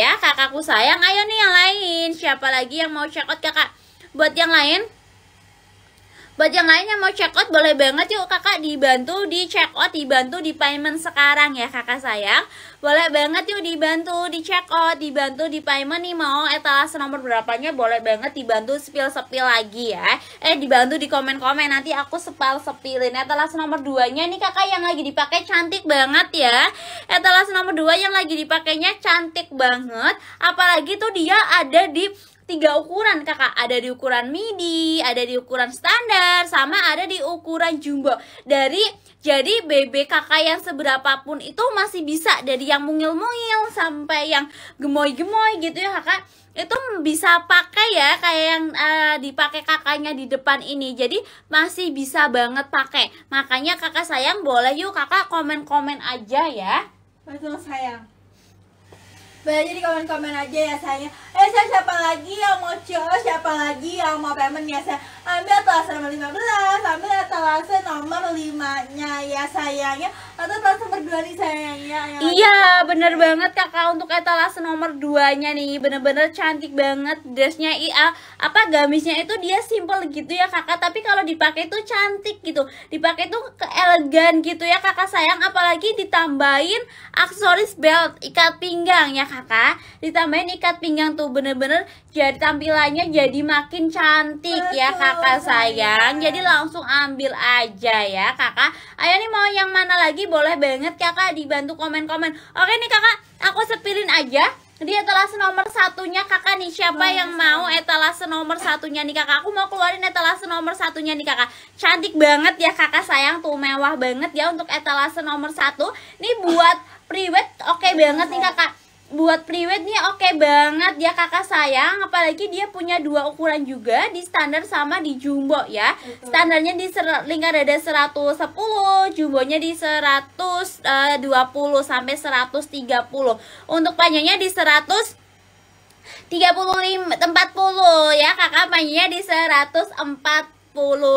ya kakakku sayang. Ayo nih yang lain. Siapa lagi yang mau check out kakak? Buat yang lain, Buat yang lainnya mau check out boleh banget yuk kakak dibantu di check out, dibantu di payment sekarang ya kakak sayang. Boleh banget yuk dibantu di check out, dibantu di payment nih mau etalase nomor berapanya boleh banget dibantu spill-spill lagi ya. Eh dibantu di komen-komen nanti aku sepil-sepilin. Etalase nomor 2-nya nih kakak yang lagi dipakai cantik banget ya. Etalase nomor 2 yang lagi dipakainya cantik banget. Apalagi tuh dia ada di tiga ukuran kakak ada di ukuran midi ada di ukuran standar sama ada di ukuran jumbo dari jadi BB kakak yang seberapa pun itu masih bisa dari yang mungil-mungil sampai yang gemoy-gemoy gitu ya kakak itu bisa pakai ya kayak yang uh, dipakai kakaknya di depan ini jadi masih bisa banget pakai makanya kakak sayang boleh yuk kakak komen-komen aja ya betul sayang Belajar di komen-komen aja ya sayangnya Eh saya siapa lagi yang mau cio oh, Siapa lagi yang mau payment ya sayang Ambil telas nomor 15 Ambil telas nomor 5 nya ya sayangnya Atau nomor berdua nih sayangnya Iya bener banget kakak Untuk telas nomor 2 nya nih Bener-bener cantik banget Dressnya iya Apa gamisnya itu dia simple gitu ya kakak Tapi kalau dipakai itu cantik gitu Dipakai tuh elegan gitu ya kakak sayang Apalagi ditambahin aksesoris belt ikat pinggang ya kakak ditambahin ikat pinggang tuh bener-bener jadi tampilannya jadi makin cantik ya, Betul, ya kakak sayang ya. jadi langsung ambil aja ya kakak ayo nih mau yang mana lagi boleh banget kakak dibantu komen-komen oke nih kakak aku sepilin aja di etalase nomor satunya kakak nih siapa oh, yang mau etalase nomor satunya nih kakak aku mau keluarin etalase nomor satunya nih kakak cantik banget ya kakak sayang tuh mewah banget ya untuk etalase nomor satu nih buat private oke okay banget nih kakak buat priwet nih oke okay banget ya kakak sayang apalagi dia punya dua ukuran juga di standar sama di jumbo ya Betul. standarnya di lingkar dada 110 jumbonya di 120 eh, sampai 130 untuk panjangnya di 100 35 40 ya kakak panjangnya di 140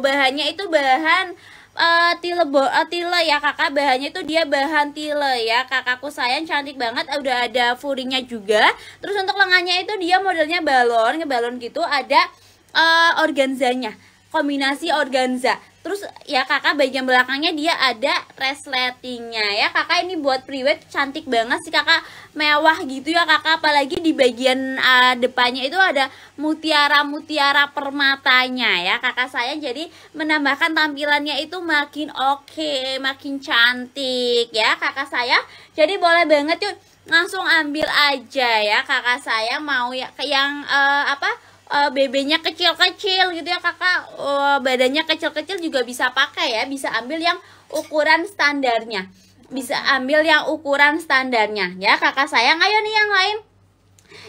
bahannya itu bahan uh, tile bo uh, tile ya kakak bahannya itu dia bahan tile ya kakakku sayang cantik banget eh, udah ada furingnya juga terus untuk lengannya itu dia modelnya balon ngebalon gitu ada uh, organzanya kombinasi organza terus ya kakak bagian belakangnya dia ada resletingnya ya kakak ini buat priwet cantik banget sih kakak mewah gitu ya kakak apalagi di bagian uh, depannya itu ada mutiara mutiara permatanya ya kakak saya jadi menambahkan tampilannya itu makin oke okay, makin cantik ya kakak saya jadi boleh banget yuk langsung ambil aja ya kakak saya mau ya yang uh, apa uh, eh, BB-nya kecil-kecil gitu ya kakak uh, badannya kecil-kecil juga bisa pakai ya bisa ambil yang ukuran standarnya bisa ambil yang ukuran standarnya ya kakak sayang ayo nih yang lain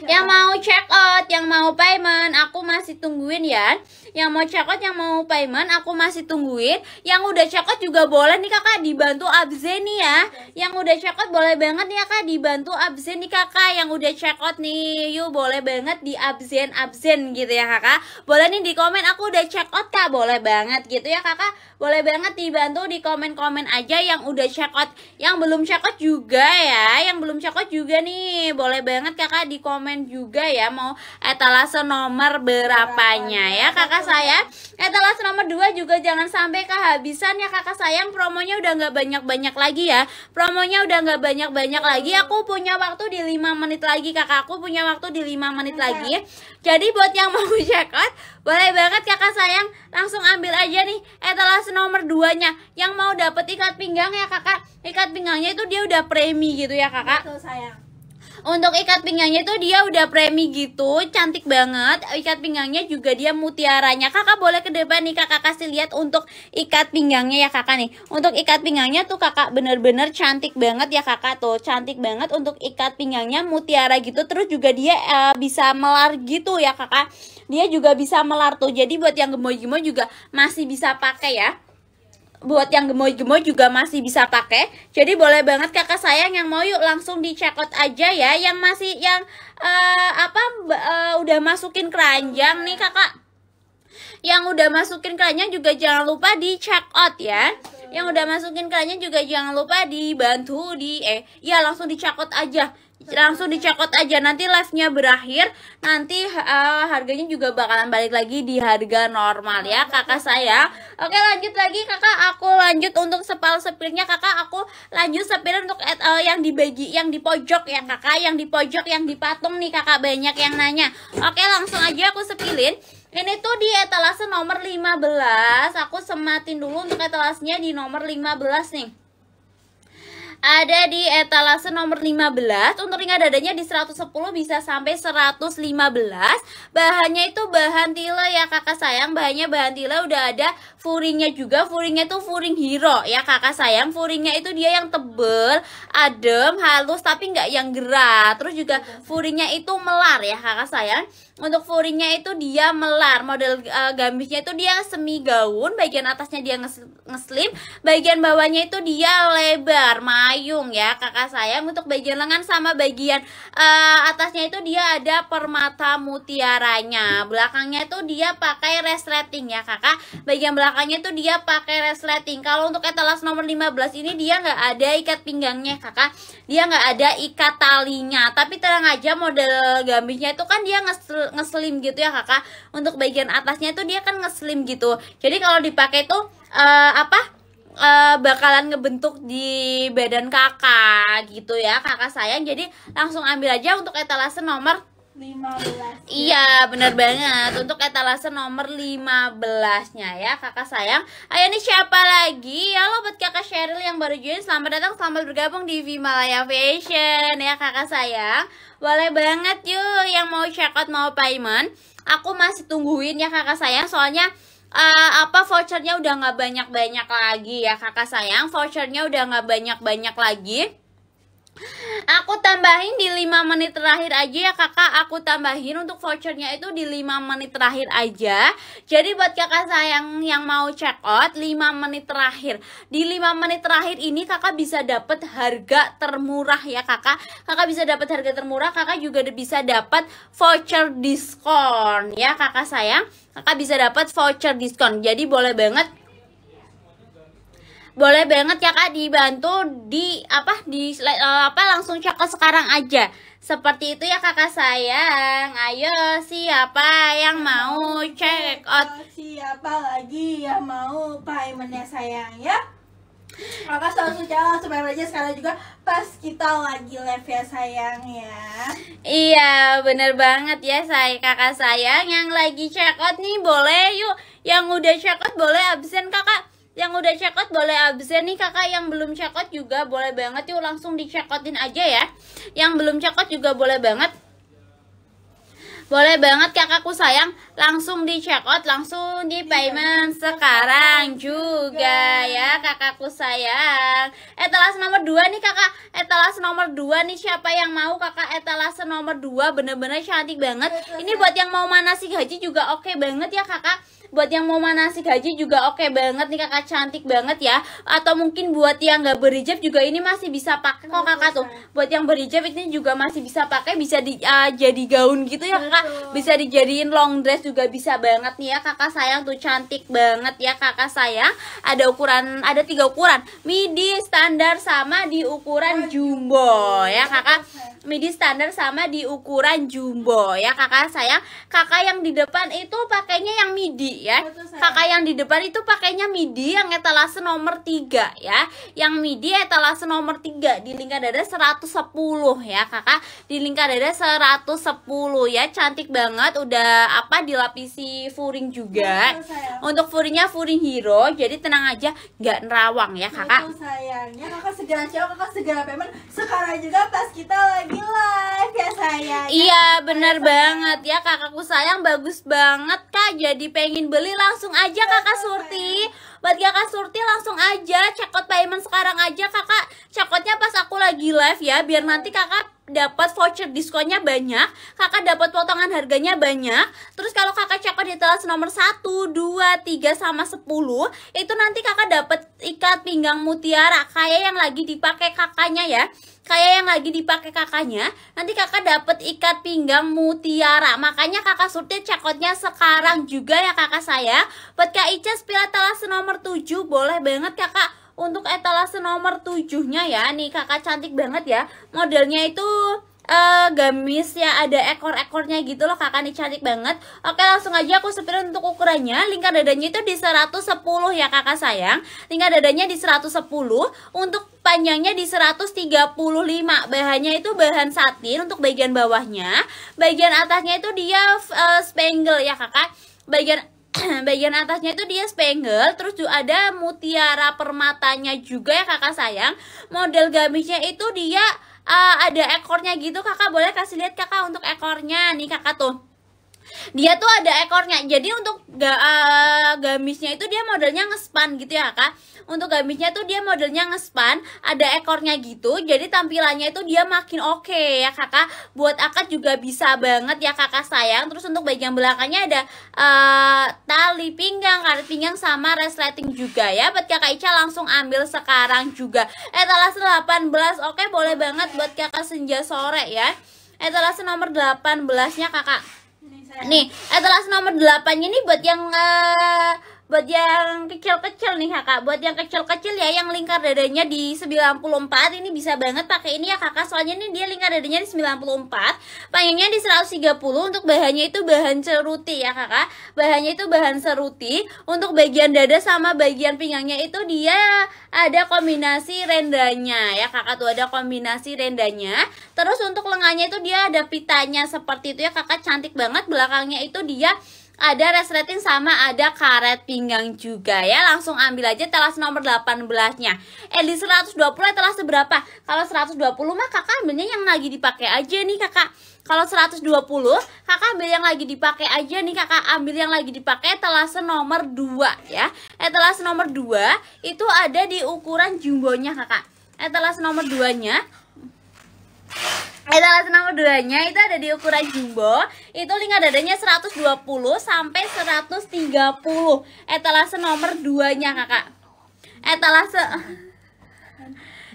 yang mau check out, yang mau payment, aku masih tungguin ya. Yang mau check out, yang mau payment, aku masih tungguin. Yang udah check out juga boleh nih kakak dibantu absen nih ya. Yang udah check out boleh banget nih kakak dibantu absen nih kakak. Yang udah check out nih, yuk boleh banget di absen absen gitu ya kakak. Boleh nih di komen aku udah check out kak, boleh banget gitu ya kakak. Boleh banget dibantu di komen-komen aja yang udah check out, yang belum check out juga ya, yang belum check out juga nih, boleh banget kakak di komen komen juga ya mau etalase nomor berapanya ya kakak saya etalase nomor 2 juga jangan sampai kehabisan ya kakak sayang promonya udah nggak banyak-banyak lagi ya promonya udah nggak banyak-banyak lagi aku punya waktu di 5 menit lagi kakak aku punya waktu di 5 menit iya. lagi ya jadi buat yang mau check out boleh banget kakak sayang langsung ambil aja nih etalase nomor 2 nya yang mau dapet ikat pinggang ya kakak ikat pinggangnya itu dia udah premi gitu ya kakak betul sayang untuk ikat pinggangnya tuh dia udah premi gitu, cantik banget. Ikat pinggangnya juga dia mutiaranya. Kakak boleh ke depan nih kakak kasih lihat untuk ikat pinggangnya ya kakak nih. Untuk ikat pinggangnya tuh kakak bener-bener cantik banget ya kakak tuh. Cantik banget untuk ikat pinggangnya mutiara gitu. Terus juga dia uh, bisa melar gitu ya kakak. Dia juga bisa melar tuh. Jadi buat yang gemoy-gemoy juga masih bisa pakai ya buat yang gemoy-gemoy juga masih bisa pakai. Jadi boleh banget kakak sayang yang mau yuk langsung di aja ya. Yang masih yang uh, apa uh, udah masukin keranjang nih kakak. Yang udah masukin keranjang juga jangan lupa di ya. Yang udah masukin keranjang juga jangan lupa dibantu di eh ya langsung di aja langsung dicokot aja nanti live-nya berakhir nanti uh, harganya juga bakalan balik lagi di harga normal ya kakak saya oke lanjut lagi kakak aku lanjut untuk sepal sepirnya kakak aku lanjut sepir untuk uh, yang dibagi yang di pojok ya kakak yang di pojok yang dipatung nih kakak banyak yang nanya oke langsung aja aku sepilin ini tuh di etalase nomor 15 aku sematin dulu untuk etalasenya di nomor 15 nih ada di etalase nomor 15 untuk ringan dadanya di 110 bisa sampai 115 bahannya itu bahan tile ya kakak sayang bahannya bahan tile udah ada furingnya juga furingnya tuh furing hero ya kakak sayang furingnya itu dia yang tebel adem halus tapi nggak yang gerah terus juga iya. furingnya itu melar ya kakak sayang untuk furingnya itu dia melar model uh, eh, gamisnya itu dia semi gaun bagian atasnya dia ngeslip bagian bawahnya itu dia lebar mayung ya kakak sayang untuk bagian lengan sama bagian uh, atasnya itu dia ada permata mutiaranya belakangnya itu dia pakai resleting ya kakak bagian belakang makanya tuh dia pakai resleting kalau untuk etalase nomor 15 ini dia nggak ada ikat pinggangnya kakak dia nggak ada ikat talinya tapi terang aja model gambisnya itu kan dia ngesel, ngeslim gitu ya kakak untuk bagian atasnya tuh dia kan ngeslim gitu jadi kalau dipakai tuh uh, apa uh, bakalan ngebentuk di badan kakak gitu ya kakak sayang jadi langsung ambil aja untuk etalase nomor 15 Iya bener banget Untuk etalase nomor 15 nya ya kakak sayang Ayo nih siapa lagi Ya lo buat kakak Cheryl yang baru join Selamat datang selamat bergabung di Vimalaya Fashion ya kakak sayang Boleh banget yuk yang mau check out mau payment Aku masih tungguin ya kakak sayang Soalnya uh, apa vouchernya udah nggak banyak-banyak lagi ya kakak sayang Vouchernya udah nggak banyak-banyak lagi Aku tambahin di 5 menit terakhir aja ya kakak Aku tambahin untuk vouchernya itu di 5 menit terakhir aja Jadi buat kakak sayang yang mau check out 5 menit terakhir Di 5 menit terakhir ini kakak bisa dapat harga termurah ya kakak Kakak bisa dapat harga termurah Kakak juga bisa dapat voucher diskon ya kakak sayang Kakak bisa dapat voucher diskon Jadi boleh banget boleh banget ya kak dibantu di apa di eh, apa langsung ke sekarang aja seperti itu ya kakak sayang ayo siapa yang mau check out siapa lagi yang mau paymentnya sayang ya maka selalu jalan supaya aja sekarang juga pas kita lagi live ya sayang ya Iya bener banget ya saya kakak sayang yang lagi check out nih boleh yuk Yang udah check out boleh absen kakak yang udah check out boleh absen nih kakak yang belum check out juga boleh banget yuk langsung di check outin aja ya yang belum check out juga boleh banget boleh banget kakakku sayang langsung di check out langsung di iya, payment sekarang juga ya kakakku sayang etalase nomor 2 nih kakak etalase nomor 2 nih siapa yang mau kakak etalase nomor 2 bener-bener cantik banget iya, ini buat yang mau manasi gaji juga oke okay banget ya kakak buat yang mau manasi gaji juga oke okay banget nih kakak cantik banget ya atau mungkin buat yang nggak berijab juga ini masih bisa pakai kok kakak tuh buat yang berhijab ini juga masih bisa pakai bisa di, uh, jadi gaun gitu ya kakak bisa dijadiin long dress juga bisa banget nih ya kakak sayang tuh cantik banget ya kakak sayang ada ukuran ada tiga ukuran midi standar sama di ukuran jumbo ya kakak midi standar sama di ukuran jumbo ya kakak sayang kakak yang di depan itu pakainya yang midi ya. Oh, kakak yang di depan itu pakainya midi yang etalase nomor 3 ya. Yang midi etalase nomor 3 di lingkar dada 110 ya, Kakak. Di lingkar dada 110 ya. Cantik banget udah apa dilapisi furing juga. Iya, Untuk furingnya furing hero, jadi tenang aja nggak nerawang ya, Kakak. Betul Kakak segala cowok, Kakak segala payment. Sekarang juga pas kita lagi live Iya, sayang iya benar banget ya kakakku sayang bagus banget kak jadi pengen beli langsung aja iya, kakak surti buat kakak surti langsung aja cekot payment sekarang aja kakak cekotnya pas aku lagi live ya biar iya. nanti kakak dapat voucher diskonnya banyak, kakak dapat potongan harganya banyak. Terus kalau kakak cekot di telas nomor 1, 2, 3 sama 10, itu nanti kakak dapat ikat pinggang mutiara kayak yang lagi dipakai kakaknya ya kayak yang lagi dipakai kakaknya nanti kakak dapat ikat pinggang mutiara makanya kakak surti cakotnya sekarang juga ya kakak saya buat kak Ica spill etalase nomor 7 boleh banget kakak untuk etalase nomor 7 nya ya nih kakak cantik banget ya modelnya itu uh, eh, yang ada ekor-ekornya gitu loh kakak kan, nih cantik banget Oke langsung aja aku sepirin untuk ukurannya Lingkar dadanya itu di 110 ya kakak sayang Lingkar dadanya di 110 Untuk panjangnya di 135 Bahannya itu bahan satin untuk bagian bawahnya Bagian atasnya itu dia uh, spangle ya kakak Bagian bagian atasnya itu dia spangle terus juga ada mutiara permatanya juga ya kakak sayang model gamisnya itu dia uh, ada ekornya gitu kakak boleh kasih lihat kakak untuk ekornya nih kakak tuh dia tuh ada ekornya jadi untuk ga, uh, gamisnya itu dia modelnya ngespan gitu ya kak untuk gamisnya tuh dia modelnya ngespan ada ekornya gitu jadi tampilannya itu dia makin oke okay, ya kakak buat akad juga bisa banget ya kakak sayang terus untuk bagian belakangnya ada uh, tali pinggang karet pinggang sama resleting juga ya buat kakak Ica langsung ambil sekarang juga etalase 18 oke okay, boleh banget buat kakak senja sore ya etalase nomor 18 nya kakak Nih, etalase nomor 8 ini buat yang uh, buat yang kecil-kecil nih kakak buat yang kecil-kecil ya yang lingkar dadanya di 94 ini bisa banget pakai ini ya kakak soalnya ini dia lingkar dadanya di 94 panjangnya di 130 untuk bahannya itu bahan ceruti ya kakak bahannya itu bahan seruti untuk bagian dada sama bagian pinggangnya itu dia ada kombinasi rendanya ya kakak tuh ada kombinasi rendanya terus untuk lengannya itu dia ada pitanya seperti itu ya kakak cantik banget belakangnya itu dia ada resleting sama ada karet pinggang juga ya langsung ambil aja telas nomor 18 nya eh di 120 telas seberapa kalau 120 mah kakak ambilnya yang lagi dipakai aja nih kakak kalau 120 kakak ambil yang lagi dipakai aja nih kakak ambil yang lagi dipakai telas nomor 2 ya eh telas nomor 2 itu ada di ukuran jumbonya kakak eh telas nomor 2 nya Etalase eh, nomor 2-nya itu ada di ukuran jumbo. Itu lingkar dadanya 120 sampai 130. Etalase nomor 2-nya, Kakak. Etalase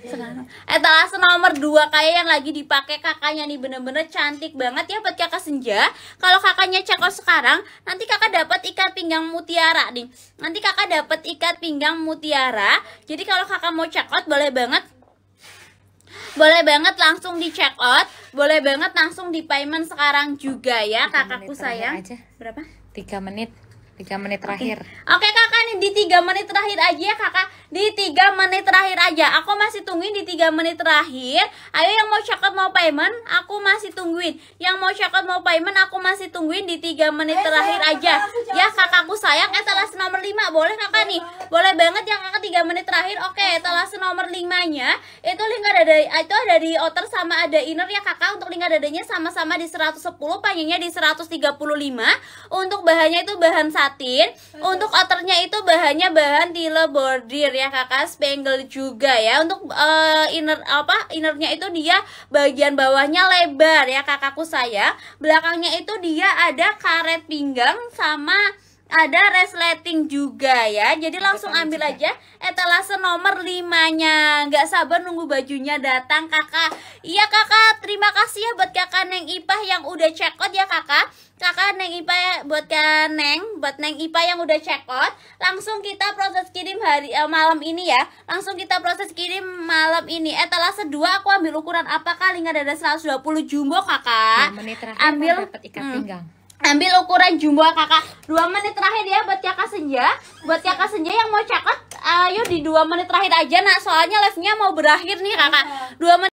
sekarang etalase nomor 2 kayak yang lagi dipakai kakaknya nih bener-bener cantik banget ya buat kakak senja kalau kakaknya ceko sekarang nanti kakak dapat ikat pinggang mutiara nih nanti kakak dapat ikat pinggang mutiara jadi kalau kakak mau cekot boleh banget boleh banget langsung di check out boleh banget langsung di payment sekarang juga ya kakakku sayang aja. berapa tiga menit tiga menit terakhir. Oke okay, kakak nih di tiga menit terakhir aja ya kakak. Di tiga menit terakhir aja. Aku masih tungguin di tiga menit terakhir. Ayo yang mau cakep mau payment, aku masih tungguin. Yang mau cakep mau payment, aku masih tungguin di tiga menit eh, terakhir sayang, aja. Kakak, ya kakakku sayang, etalase eh, nomor lima boleh kakak nih. Boleh banget yang kakak tiga menit terakhir. Oke okay, etalase nomor limanya itu link ada dari ah, itu ada di outer sama ada inner ya kakak. Untuk link dadanya sama-sama di 110, panjangnya di 135. Untuk bahannya itu bahan satu Aduh. untuk outernya itu bahannya bahan tile bordir ya kakak spangle juga ya untuk uh, inner apa innernya itu dia bagian bawahnya lebar ya kakakku saya belakangnya itu dia ada karet pinggang sama ada resleting juga ya Jadi langsung ambil aja etalase nomor 5-nya Nggak sabar nunggu bajunya datang kakak Iya kakak, terima kasih ya buat kakak Neng Ipah yang udah check out ya kakak kakak Neng Ipa ya, buat kak Neng, buat Neng Ipa yang udah check out, langsung kita proses kirim hari eh, malam ini ya. Langsung kita proses kirim malam ini. Eh Etalase dua aku ambil ukuran apa kali nggak ada 120 jumbo kakak. Nah, menit terakhir ambil dapat ikat hmm. pinggang ambil ukuran jumbo kakak dua menit terakhir ya buat kakak senja buat kakak senja yang mau cakap ayo eh, di dua menit terakhir aja nak soalnya live-nya mau berakhir nih kakak iya. dua menit